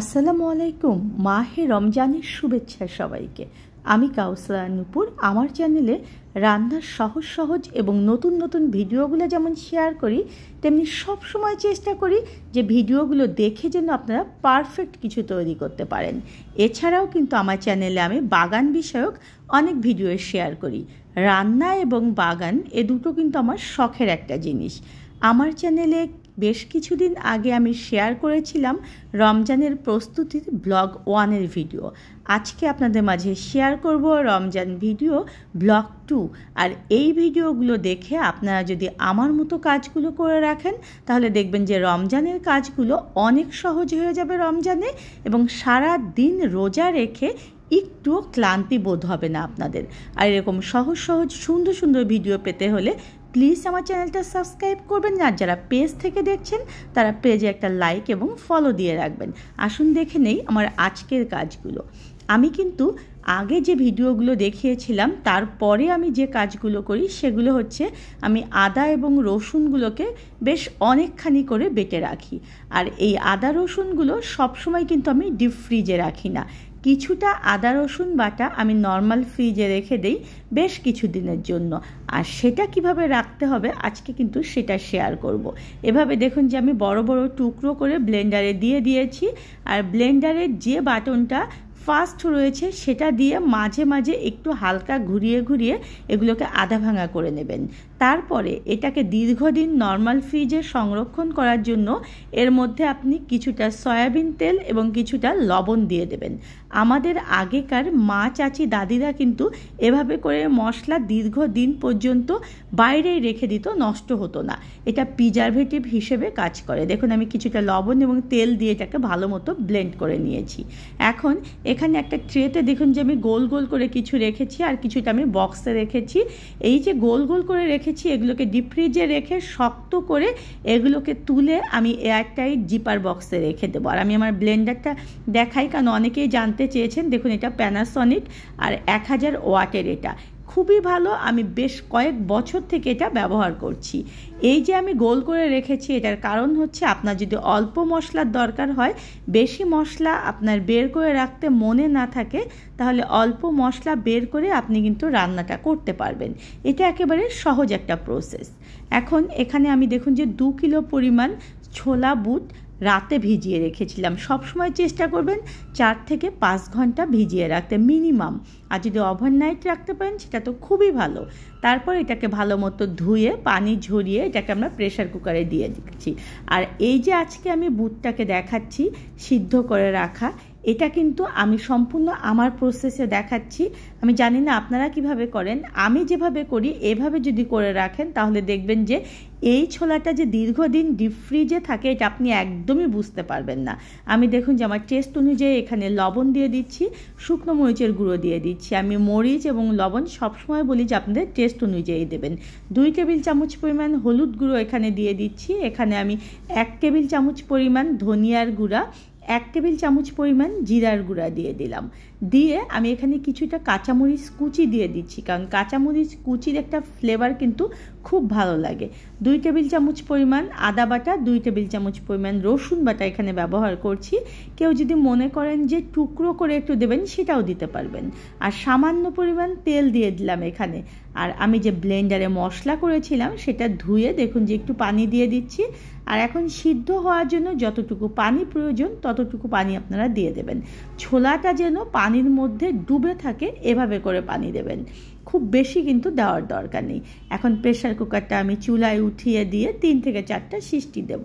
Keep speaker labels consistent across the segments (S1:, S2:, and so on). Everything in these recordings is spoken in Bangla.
S1: আসসালামু আলাইকুম মাহে রমজানের শুভেচ্ছা সবাইকে আমি কাউসলা নুপুর আমার চ্যানেলে রান্নার সহজ সহজ এবং নতুন নতুন ভিডিওগুলো যেমন শেয়ার করি তেমনি সব সময় চেষ্টা করি যে ভিডিওগুলো দেখে যেন আপনারা পারফেক্ট কিছু তৈরি করতে পারেন এছাড়াও কিন্তু আমার চ্যানেলে আমি বাগান বিষয়ক অনেক ভিডিও শেয়ার করি রান্না এবং বাগান এ দুটো কিন্তু আমার শখের একটা জিনিস আমার চ্যানেলে বেশ কিছুদিন আগে আমি শেয়ার করেছিলাম রমজানের প্রস্তুতির ব্লগ ওয়ানের ভিডিও আজকে আপনাদের মাঝে শেয়ার করব রমজান ভিডিও ব্লগ টু আর এই ভিডিওগুলো দেখে আপনারা যদি আমার মতো কাজগুলো করে রাখেন তাহলে দেখবেন যে রমজানের কাজগুলো অনেক সহজ হয়ে যাবে রমজানে এবং সারা দিন রোজা রেখে একটুও ক্লান্তি বোধ হবে না আপনাদের আর এরকম সহজ সহজ সুন্দর সুন্দর ভিডিও পেতে হলে প্লিজ আমার চ্যানেলটা সাবস্ক্রাইব করবেন আর যারা পেজ থেকে দেখছেন তারা পেজে একটা লাইক এবং ফলো দিয়ে রাখবেন আসুন দেখে নেই আমার আজকের কাজগুলো আমি কিন্তু আগে যে ভিডিওগুলো দেখিয়েছিলাম তারপরে আমি যে কাজগুলো করি সেগুলো হচ্ছে আমি আদা এবং রসুনগুলোকে বেশ অনেকখানি করে বেটে রাখি আর এই আদা রসুনগুলো সবসময় কিন্তু আমি ডিপ ফ্রিজে রাখি না কিছুটা আদা রসুন বাটা আমি নর্মাল ফ্রিজে রেখে দেই বেশ কিছু দিনের জন্য আর সেটা কিভাবে রাখতে হবে আজকে কিন্তু সেটা শেয়ার করব। এভাবে দেখুন যে আমি বড় বড় টুকরো করে ব্লেন্ডারে দিয়ে দিয়েছি আর ব্লেন্ডারের যে বাটনটা ফার্স্ট রয়েছে সেটা দিয়ে মাঝে মাঝে একটু হালকা ঘুরিয়ে ঘুরিয়ে এগুলোকে আধা ভাঙা করে নেবেন তারপরে এটাকে দীর্ঘদিন নর্মাল ফ্রিজে সংরক্ষণ করার জন্য এর মধ্যে আপনি কিছুটা সয়াবিন তেল এবং কিছুটা লবণ দিয়ে দেবেন আমাদের আগেকার মা চাচি দাদিরা কিন্তু এভাবে করে মশলা দীর্ঘদিন পর্যন্ত বাইরেই রেখে দিত নষ্ট হতো না এটা প্রিজারভেটিভ হিসেবে কাজ করে দেখুন আমি কিছুটা লবণ এবং তেল দিয়ে এটাকে ভালো মতো ব্লেন্ড করে নিয়েছি এখন এখানে একটা ট্রেতে দেখুন যে আমি গোল গোল করে কিছু রেখেছি আর কিছুটা আমি বক্সে রেখেছি এই যে গোল গোল করে রেখে রেখেছি এগুলোকে ডিপ ফ্রিজে রেখে শক্ত করে এগুলোকে তুলে আমি এয়ারটাইট জিপার বক্সে রেখে দেবো আর আমি আমার ব্লেন্ডারটা দেখাই কারণ অনেকেই জানতে চেয়েছেন দেখুন এটা প্যানাসনিক আর এক হাজার ওয়াটের এটা খুবই ভালো আমি বেশ কয়েক বছর থেকে এটা ব্যবহার করছি এই যে আমি গোল করে রেখেছি এটার কারণ হচ্ছে আপনার যদি অল্প মশলার দরকার হয় বেশি মশলা আপনার বের করে রাখতে মনে না থাকে তাহলে অল্প মশলা বের করে আপনি কিন্তু রান্নাটা করতে পারবেন এটা একেবারে সহজ একটা প্রসেস এখন এখানে আমি দেখুন যে দু কিলো পরিমাণ ছোলা বুট রাতে ভিজিয়ে রেখেছিলাম সবসময় চেষ্টা করবেন চার থেকে পাঁচ ঘন্টা ভিজিয়ে রাখতে মিনিমাম আর যদি ওভারনাইট রাখতে পারেন সেটা তো খুবই ভালো তারপর এটাকে ভালো মতো ধুয়ে পানি ঝরিয়ে এটাকে আমরা প্রেশার কুকারে দিয়ে দিচ্ছি আর এই যে আজকে আমি বুটটাকে দেখাচ্ছি সিদ্ধ করে রাখা এটা কিন্তু আমি সম্পূর্ণ আমার প্রসেসে দেখাচ্ছি আমি জানি না আপনারা কিভাবে করেন আমি যেভাবে করি এভাবে যদি করে রাখেন তাহলে দেখবেন যে এই ছোলাটা যে দীর্ঘদিন ডিপ ফ্রিজে থাকে এটা আপনি একদমই বুঝতে পারবেন না আমি দেখুন যে আমার টেস্ট অনুযায়ী এখানে লবণ দিয়ে দিচ্ছি শুকনো মরিচের গুঁড়ো দিয়ে দিচ্ছি আমি মরিচ এবং লবণ সবসময় বলি যে আপনাদের টেস্ট অনুযায়ী দেবেন দুই টেবিল চামচ পরিমাণ হলুদ গুঁড়ো এখানে দিয়ে দিচ্ছি এখানে আমি এক টেবিল চামচ পরিমাণ ধনিয়ার গুঁড়া এক টেবিল চামচ পরিমাণ জিরার গুঁড়া দিয়ে দিলাম দিয়ে আমি এখানে কিছুটা কাঁচামরিচ কুচি দিয়ে দিচ্ছি কারণ কাঁচামরিচ কুচির একটা ফ্লেভার কিন্তু খুব ভালো লাগে দুই টেবিল চামচ পরিমাণ আদা বাটা দুই টেবিল চামচ পরিমাণ রসুন বাটা এখানে ব্যবহার করছি কেউ যদি মনে করেন যে টুকরো করে একটু দেবেন সেটাও দিতে পারবেন আর সামান্য পরিমাণ তেল দিয়ে দিলাম এখানে আর আমি যে ব্লেন্ডারে মশলা করেছিলাম সেটা ধুয়ে দেখুন যে একটু পানি দিয়ে দিচ্ছি আর এখন সিদ্ধ হওয়ার জন্য যতটুকু পানি প্রয়োজন ততটুকু পানি আপনারা দিয়ে দেবেন ছোলাটা যেন পানি পানির মধ্যে ডুবে থাকে এভাবে করে পানি দেবেন খুব বেশি কিন্তু দেওয়ার দরকার নেই এখন প্রেশার কুকারটা আমি চুলায় উঠিয়ে দিয়ে তিন থেকে চারটা সিষ্টি দেব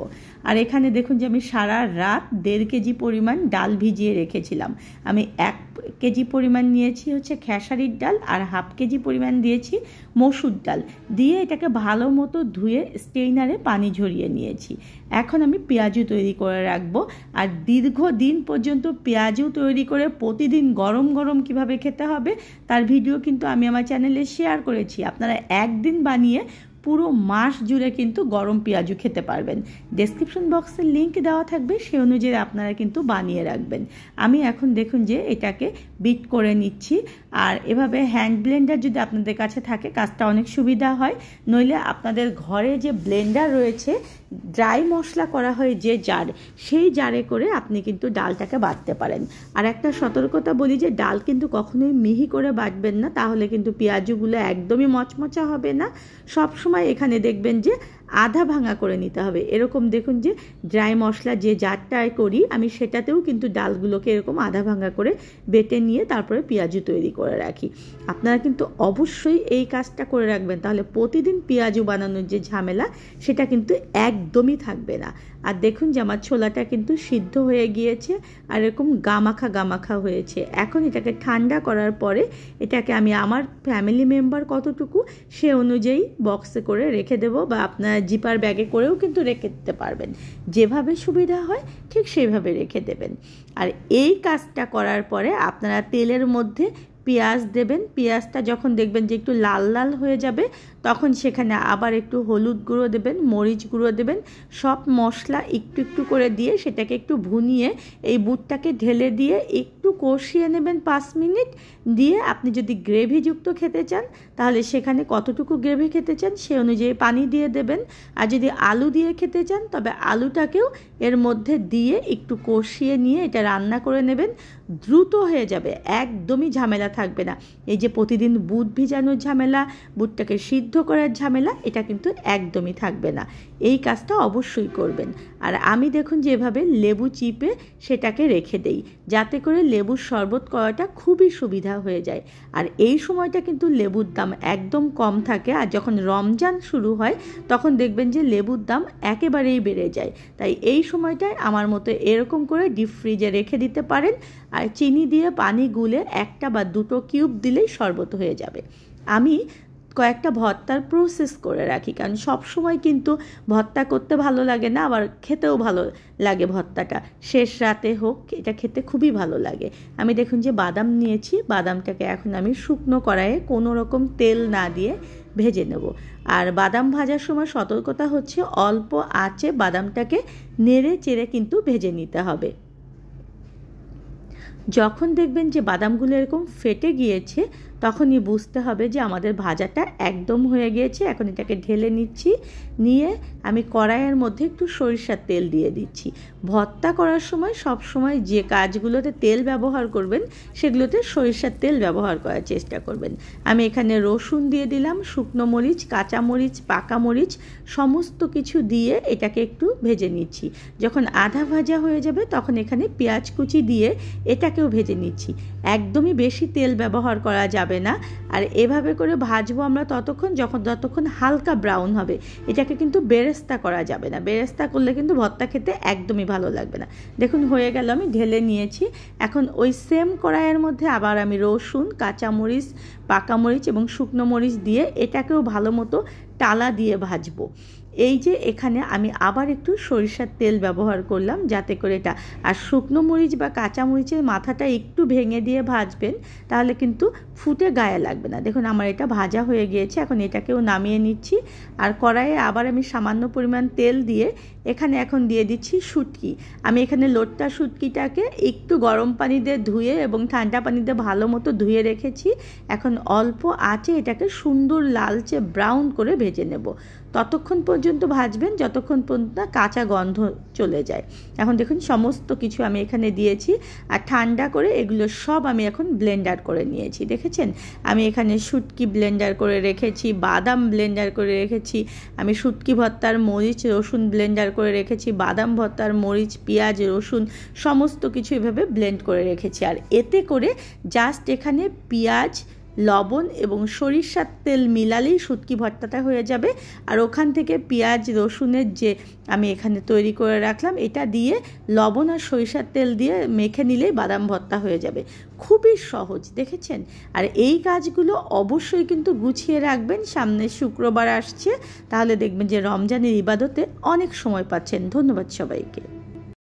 S1: আর এখানে দেখুন যে আমি সারা রাত দেড় কেজি পরিমাণ ডাল ভিজিয়ে রেখেছিলাম আমি এক কেজি পরিমাণ নিয়েছি হচ্ছে খেসারির ডাল আর হাফ কেজি পরিমাণ দিয়েছি মসুর ডাল দিয়ে এটাকে ভালো মতো ধুয়ে স্টেইনারে পানি ঝরিয়ে নিয়েছি এখন আমি পেঁয়াজও তৈরি করে রাখব আর দীর্ঘ দিন পর্যন্ত পেঁয়াজও তৈরি করে প্রতিদিন গরম গরম কিভাবে খেতে হবে তার ভিডিও কিন্তু আমি আমার চ্যানেলে শেয়ার করেছি আপনারা একদিন বানিয়ে পুরো মাস জুড়ে কিন্তু গরম পেঁয়াজু খেতে পারবেন ডেসক্রিপশন বক্সে লিঙ্ক দেওয়া থাকবে সে অনুযায়ী আপনারা কিন্তু বানিয়ে রাখবেন আমি এখন দেখুন যে এটাকে বিট করে নিচ্ছি আর এভাবে হ্যান্ড ব্লেন্ডার যদি আপনাদের কাছে থাকে কাজটা অনেক সুবিধা হয় নইলে আপনাদের ঘরে যে ব্লেন্ডার রয়েছে ড্রাই মশলা করা হয় যে জার সেই জারে করে আপনি কিন্তু ডালটাকে বাটতে পারেন আর একটা সতর্কতা বলি যে ডাল কিন্তু কখনোই মিহি করে বাটবেন না তাহলে কিন্তু পেঁয়াজুগুলো একদমই মচমচা হবে না সবসময় সময় এখানে দেখবেন যে আধা ভাঙা করে নিতে হবে এরকম দেখুন যে ড্রাই মশলা যে জারটায় করি আমি সেটাতেও কিন্তু ডালগুলোকে এরকম আধা ভাঙা করে বেটে নিয়ে তারপরে পেঁয়াজু তৈরি করে রাখি আপনারা কিন্তু অবশ্যই এই কাজটা করে রাখবেন তাহলে প্রতিদিন পেঁয়াজু বানানোর যে ঝামেলা সেটা কিন্তু একদমই থাকবে না আর দেখুন যে আমার ছোলাটা কিন্তু সিদ্ধ হয়ে গিয়েছে আর এরকম গামাখা গামাখা হয়েছে এখন এটাকে ঠান্ডা করার পরে এটাকে আমি আমার ফ্যামিলি মেম্বার কতটুকু সে অনুযায়ী বক্সে করে রেখে দেব বা আপনারা জিপার ব্যাগে করেও কিন্তু রেখে দিতে পারবেন যেভাবে সুবিধা হয় ঠিক সেইভাবে রেখে দেবেন আর এই কাজটা করার পরে আপনারা তেলের মধ্যে পেঁয়াজ দেবেন পেঁয়াজটা যখন দেখবেন যে একটু লাল লাল হয়ে যাবে তখন সেখানে আবার একটু হলুদ গুঁড়ো দেবেন মরিচ গুঁড়ো দেবেন সব মশলা একটু একটু করে দিয়ে সেটাকে একটু ভুনিয়ে এই বুটটাকে ঢেলে দিয়ে একটু একটু কষিয়ে নেবেন পাঁচ মিনিট দিয়ে আপনি যদি গ্রেভিযুক্ত খেতে চান তাহলে সেখানে কতটুকু গ্রেভি খেতে চান সে অনুযায়ী পানি দিয়ে দেবেন আর যদি আলু দিয়ে খেতে চান তবে আলুটাকেও এর মধ্যে দিয়ে একটু কষিয়ে নিয়ে এটা রান্না করে নেবেন দ্রুত হয়ে যাবে একদমই ঝামেলা থাকবে না এই যে প্রতিদিন বুট ভিজানোর ঝামেলা বুটটাকে সিদ্ধ করার ঝামেলা এটা কিন্তু একদমই থাকবে না এই কাজটা অবশ্যই করবেন আর আমি দেখুন যেভাবে লেবু চিপে সেটাকে রেখে দেই যাতে করে লেবুর শরবত করাটা খুবই সুবিধা হয়ে যায় আর এই সময়টা কিন্তু লেবুর দাম একদম কম থাকে আর যখন রমজান শুরু হয় তখন দেখবেন যে লেবুর দাম একেবারেই বেড়ে যায় তাই এই সময়টায় আমার মতো এরকম করে ডিপ ফ্রিজে রেখে দিতে পারেন আর চিনি দিয়ে পানি গুলে একটা বা দুটো কিউব দিলেই শরবত হয়ে যাবে আমি কয়েকটা ভর্তার প্রসেস করে রাখি কারণ সব সময় কিন্তু ভর্তা করতে ভালো লাগে না আবার খেতেও ভালো লাগে ভর্তাটা শেষ রাতে হোক এটা খেতে খুবই ভালো লাগে আমি দেখুন যে বাদাম নিয়েছি বাদামটাকে এখন আমি শুকনো কড়াইয়ে কোনো রকম তেল না দিয়ে ভেজে নেব আর বাদাম ভাজার সময় সতর্কতা হচ্ছে অল্প আঁচে বাদামটাকে নেড়ে চেড়ে কিন্তু ভেজে নিতে হবে যখন দেখবেন যে বাদামগুলো এরকম ফেটে গিয়েছে তখনই বুঝতে হবে যে আমাদের ভাজাটা একদম হয়ে গিয়েছে এখন এটাকে ঢেলে নিচ্ছি নিয়ে আমি কড়াইয়ের মধ্যে একটু সরিষার তেল দিয়ে দিচ্ছি ভর্তা করার সময় সব সময় যে কাজগুলোতে তেল ব্যবহার করবেন সেগুলোতে সরিষার তেল ব্যবহার করার চেষ্টা করবেন আমি এখানে রসুন দিয়ে দিলাম শুকনো মরিচ কাঁচা মরিচ পাকা মরিচ সমস্ত কিছু দিয়ে এটাকে একটু ভেজে নিচ্ছি যখন আধা ভাজা হয়ে যাবে তখন এখানে পেঁয়াজ কুচি দিয়ে এটাকেও ভেজে নিচ্ছি একদমই বেশি তেল ব্যবহার করা যাবে যাবে না আর এভাবে করে ভাজবো আমরা ততক্ষণ যখন যতক্ষণ হালকা ব্রাউন হবে এটাকে কিন্তু বেরেস্তা করা যাবে না বেরেস্তা করলে কিন্তু ভর্তা খেতে একদমই ভালো লাগবে না দেখুন হয়ে গেল আমি ঢেলে নিয়েছি এখন ওই সেম কড়াইয়ের মধ্যে আবার আমি রসুন কাঁচামরিচ পাকামরিচ এবং শুকনো মরিচ দিয়ে এটাকেও ভালো মতো টালা দিয়ে ভাজবো এই যে এখানে আমি আবার একটু সরিষার তেল ব্যবহার করলাম যাতে করে এটা আর শুকনো মরিচ বা কাঁচা মরিচের মাথাটা একটু ভেঙে দিয়ে ভাজবেন তাহলে কিন্তু ফুটে গায়ে লাগবে না দেখুন আমার এটা ভাজা হয়ে গিয়েছে এখন এটাকেও নামিয়ে নিচ্ছি আর কড়াইয়ে আবার আমি সামান্য পরিমাণ তেল দিয়ে এখানে এখন দিয়ে দিচ্ছি শুটকি আমি এখানে লোটটা শুটকিটাকে একটু গরম পানি দিয়ে ধুয়ে এবং ঠান্ডা পানি দিয়ে ভালো মতো ধুয়ে রেখেছি এখন অল্প আঁচে এটাকে সুন্দর লালচে ব্রাউন করে ভেজে নেব ততক্ষণ পর্যন্ত ভাজবেন যতক্ষণ পর্যন্ত কাঁচা গন্ধ চলে যায় এখন দেখুন সমস্ত কিছু আমি এখানে দিয়েছি আর ঠান্ডা করে এগুলো সব আমি এখন ব্লেন্ডার করে নিয়েছি দেখেছেন আমি এখানে শুটকি ব্লেন্ডার করে রেখেছি বাদাম ব্লেন্ডার করে রেখেছি আমি শুটকি ভর্তার মরিচ রসুন ব্লেন্ডার করে রেখেছি বাদাম ভর্তার মরিচ পেঁয়াজ রসুন সমস্ত কিছু এভাবে ব্লেন্ড করে রেখেছি আর এতে করে জাস্ট এখানে পেঁয়াজ লবণ এবং সরিষার তেল মিলালেই শুটকি ভর্তাটা হয়ে যাবে আর ওখান থেকে পেঁয়াজ রসুনের যে আমি এখানে তৈরি করে রাখলাম এটা দিয়ে লবণ আর সরিষার তেল দিয়ে মেখে নিলেই বাদাম ভর্তা হয়ে যাবে খুবই সহজ দেখেছেন আর এই কাজগুলো অবশ্যই কিন্তু গুছিয়ে রাখবেন সামনে শুক্রবার আসছে তাহলে দেখবেন যে রমজানের ইবাদতে অনেক সময় পাচ্ছেন ধন্যবাদ সবাইকে